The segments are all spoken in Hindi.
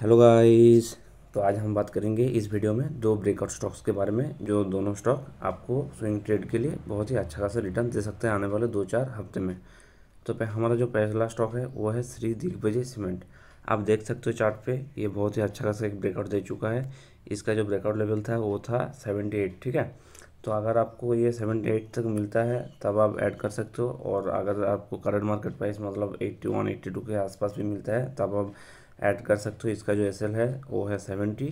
हेलो गाइस तो आज हम बात करेंगे इस वीडियो में दो ब्रेकआउट स्टॉक्स के बारे में जो दोनों स्टॉक आपको स्विंग ट्रेड के लिए बहुत ही अच्छा खासा रिटर्न दे सकते हैं आने वाले दो चार हफ्ते में तो हमारा जो पहला स्टॉक है वो है श्री दिग्विजय सीमेंट आप देख सकते हो चार्ट पे ये बहुत ही अच्छा खासा एक ब्रेकआउट दे चुका है इसका जो ब्रेकआउट लेवल था वो था सेवेंटी ठीक है तो अगर आपको ये सेवेंटी एट तक मिलता है तब आप ऐड कर सकते हो और अगर आपको करंट मार्केट प्राइस मतलब एट्टी वन एट्टी टू के आसपास भी मिलता है तब आप ऐड कर सकते हो इसका जो एस है वो है सेवेंटी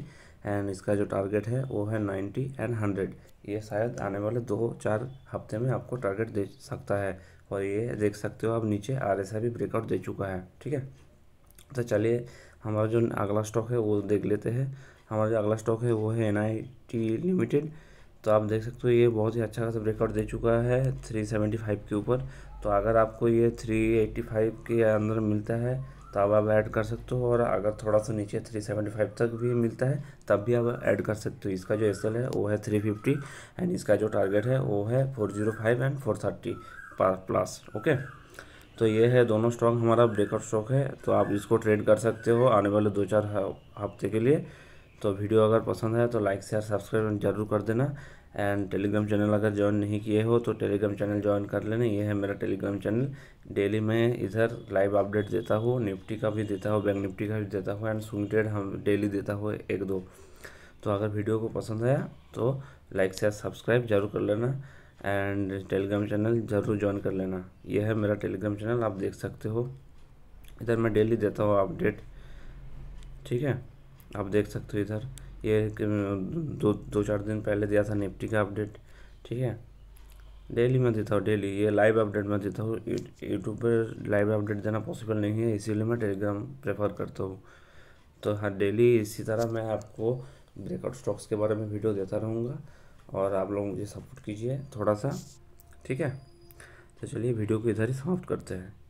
एंड इसका जो टारगेट है वो है नाइन्टी एंड हंड्रेड ये शायद आने वाले दो चार हफ्ते में आपको टारगेट दे सकता है और ये देख सकते हो आप नीचे आर एस भी ब्रेकआउट दे चुका है ठीक है तो चलिए हमारा जो अगला स्टॉक है वो देख लेते हैं हमारा जो अगला स्टॉक है वो है एन आई टी लिमिटेड तो आप देख सकते हो ये बहुत ही अच्छा खासा ब्रेकआउट दे चुका है थ्री के ऊपर तो अगर आपको ये थ्री के अंदर मिलता है तब आप ऐड कर सकते हो और अगर थोड़ा सा नीचे 375 तक भी मिलता है तब भी आप ऐड कर सकते हो इसका जो एस है वो है 350 एंड इसका जो टारगेट है वो है 405 एंड 430 प्लस ओके तो ये है दोनों स्टॉक हमारा ब्रेकआउट स्टॉक है तो आप इसको ट्रेड कर सकते हो आने वाले दो चार हफ्ते के लिए तो वीडियो अगर पसंद है तो लाइक शेयर सब्सक्राइब जरूर कर देना एंड टेलीग्राम चैनल अगर ज्वाइन नहीं किए हो तो टेलीग्राम चैनल ज्वाइन कर लेना ये है मेरा टेलीग्राम चैनल डेली मैं इधर लाइव अपडेट देता हूँ निफ्टी का भी देता हूँ बैंक निफ्टी का भी देता हूँ एंड स्विंग ट्रेड हम डेली देता हूँ एक दो तो अगर वीडियो को पसंद आया तो लाइक शेयर सब्सक्राइब जरूर कर लेना एंड टेलीग्राम चैनल ज़रूर ज्वाइन कर लेना यह है मेरा टेलीग्राम चैनल आप देख सकते हो इधर मैं डेली देता हूँ अपडेट ठीक है आप देख सकते हो इधर ये दो दो चार दिन पहले दिया था निफ्टी का अपडेट ठीक है डेली मैं देता हूँ डेली ये लाइव अपडेट मैं देता हूँ यूट्यूब पर लाइव अपडेट देना पॉसिबल नहीं है इसीलिए मैं टेलीग्राम प्रेफर करता हूँ तो हर हाँ, डेली इसी तरह मैं आपको ब्रेकआउट स्टॉक्स के बारे में वीडियो देता रहूँगा और आप लोग मुझे सपोर्ट कीजिए थोड़ा सा ठीक है तो चलिए वीडियो को इधर ही समाप्त करते हैं